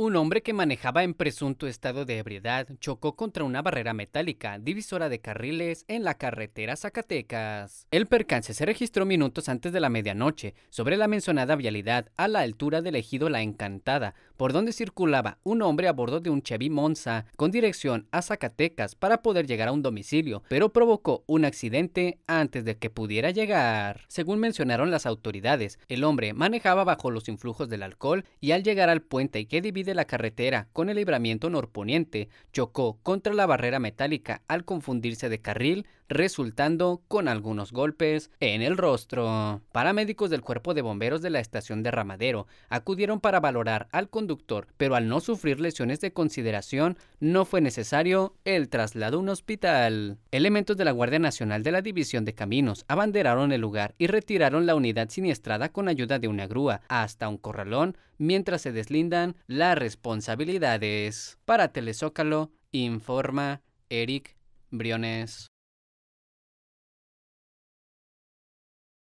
Un hombre que manejaba en presunto estado de ebriedad chocó contra una barrera metálica divisora de carriles en la carretera Zacatecas. El percance se registró minutos antes de la medianoche sobre la mencionada vialidad a la altura del ejido La Encantada, por donde circulaba un hombre a bordo de un Chevy Monza con dirección a Zacatecas para poder llegar a un domicilio, pero provocó un accidente antes de que pudiera llegar. Según mencionaron las autoridades, el hombre manejaba bajo los influjos del alcohol y al llegar al puente que divide de la carretera con el libramiento norponiente chocó contra la barrera metálica al confundirse de carril, resultando con algunos golpes en el rostro. Paramédicos del cuerpo de bomberos de la estación de Ramadero acudieron para valorar al conductor, pero al no sufrir lesiones de consideración, no fue necesario el traslado a un hospital. Elementos de la Guardia Nacional de la División de Caminos abanderaron el lugar y retiraron la unidad siniestrada con ayuda de una grúa hasta un corralón mientras se deslindan la responsabilidades. Para Telezócalo, informa Eric Briones.